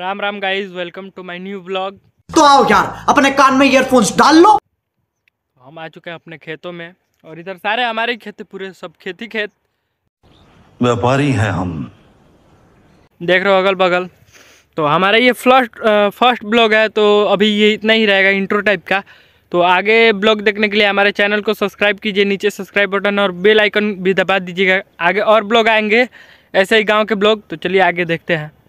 Ram Ram guys welcome to my new blog तो आओ यार अपने कान में ईयरफोन्स डाल लो हम आ चुके हैं अपने खेतों में और इधर सारे हमारे खेत पूरे सब खेती खेत व्यापारी हैं हम देख रहे हो अगल बगल तो हमारा ये फर्स्ट फर्स्ट ब्लॉग है तो अभी ये इतना ही रहेगा इंट्रो टाइप का तो आगे ब्लॉग देखने के लिए हमारे चैनल को सब्सक्राइब कीजिए नीचे सब्सक्राइब बटन और बेल आइकन भी दबा दीजिएगा आगे और ब्लॉग आएंगे ऐसे ही गांव के ब्लॉग तो चलिए आगे देखते हैं